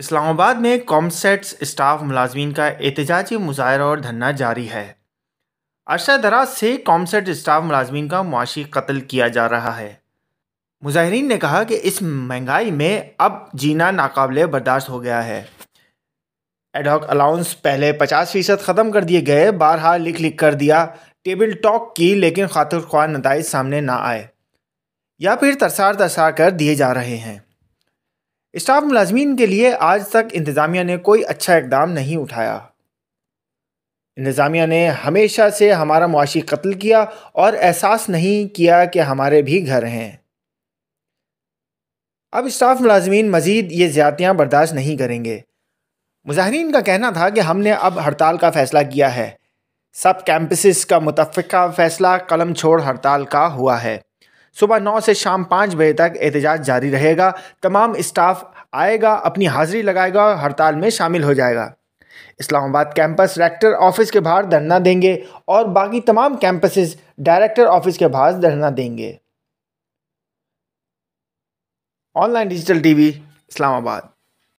इस्लामाबाद में COMSATS staff मुलाजमीन का एहतजाजी मुजाहरा और धरना जारी है अरसा दराज से कॉमसेट स्टाफ मुलाजमीन का मुआशी कत्ल किया जा रहा है मुजाहरीन ने कहा कि इस महंगाई में अब जीना नाकबले बर्दाश्त हो गया है एडॉक अलाउंस पहले 50 फ़ीसद ख़त्म कर दिए गए बारहा लिख लिख कर दिया टेबल टॉक की लेकिन खातर ख्वा नतज सामने ना आए या फिर तरसार तरसार कर दिए जा रहे हैं स्टाफ मुलाजमीन के लिए आज तक इंतज़ामिया ने कोई अच्छा इकदाम नहीं उठाया इंतज़ामिया ने हमेशा से हमारा मुआशी कत्ल किया और एहसास नहीं किया कि हमारे भी घर हैं अब स्टाफ मुलाजमीन मज़ीद ये ज़्यादतियाँ बर्दाश्त नहीं करेंगे मुजाहरीन का कहना था कि हमने अब हड़ताल का फ़ैसला किया है सब कैंपसिस का मुतफ़ा फ़ैसला कलम छोड़ हड़ताल का हुआ है सुबह नौ से शाम पाँच बजे तक एहतजाज जारी रहेगा तमाम स्टाफ आएगा अपनी हाजिरी लगाएगा और हड़ताल में शामिल हो जाएगा इस्लामाबाद कैंपस रेक्टर ऑफिस के बाहर धरना देंगे और बाकी तमाम कैंपसेस डायरेक्टर ऑफिस के बाहर धरना देंगे ऑनलाइन डिजिटल टीवी इस्लामाबाद